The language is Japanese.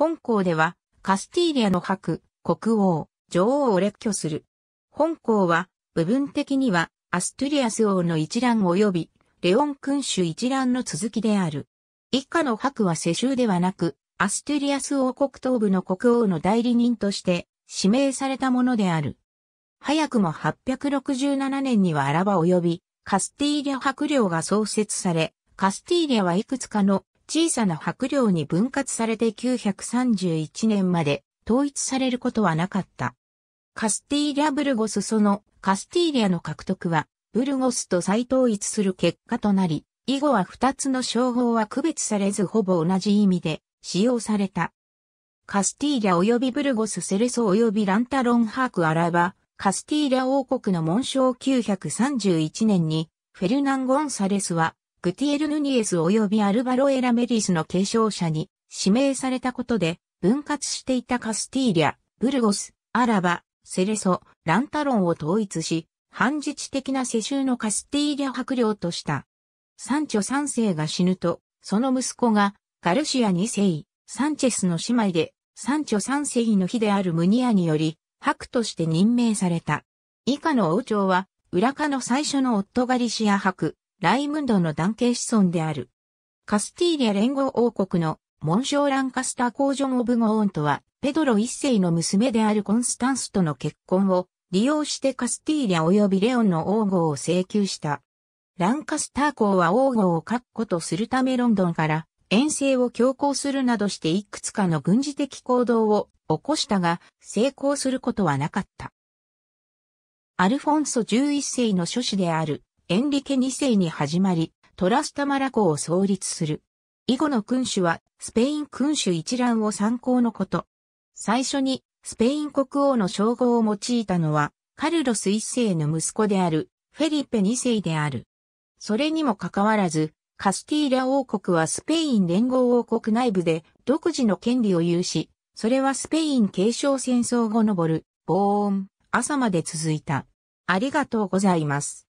本校では、カスティーリアの白、国王、女王を列挙する。本校は、部分的には、アストゥリアス王の一覧及び、レオン君主一覧の続きである。以下の白は世襲ではなく、アストゥリアス王国東部の国王の代理人として指名されたものである。早くも867年にはアラバ及びカスティーリア伯領が創設され、カスティーリアはいくつかの小さな白領に分割されて931年まで統一されることはなかった。カスティーリャ・ブルゴスそのカスティーリャの獲得はブルゴスと再統一する結果となり、以後は2つの称号は区別されずほぼ同じ意味で使用された。カスティーリャ及びブルゴス・セレソ及びランタロン・ハーク・アラバ、カスティーリャ王国の紋章931年に、フェルナン・ゴンサレスはグティエル・ヌニエス及びアルバロ・エラ・メリスの継承者に指名されたことで分割していたカスティーリャ、ブルゴス、アラバ、セレソ、ランタロンを統一し、反自治的な世襲のカスティーリャ白領とした。サンチョ三世が死ぬと、その息子がガルシア二世、サンチェスの姉妹で、サンチョ三世の妃であるムニアにより、白として任命された。以下の王朝は、裏カの最初の夫ガリシア白、ライムンドの男系子孫である。カスティーリャ連合王国のモンショーランカスター公ジョン・オブ・ゴーンとは、ペドロ一世の娘であるコンスタンスとの結婚を利用してカスティーリャ及びレオンの王号を請求した。ランカスター公は王号を確固とするためロンドンから遠征を強行するなどしていくつかの軍事的行動を起こしたが成功することはなかった。アルフォンソ11世の諸子であるエンリケ2世に始まり、トラスタマラ湖を創立する。以後の君主は、スペイン君主一覧を参考のこと。最初に、スペイン国王の称号を用いたのは、カルロス一世の息子である、フェリペ二世である。それにもかかわらず、カスティーラ王国はスペイン連合王国内部で独自の権利を有し、それはスペイン継承戦争後のボル、ボーン、朝まで続いた。ありがとうございます。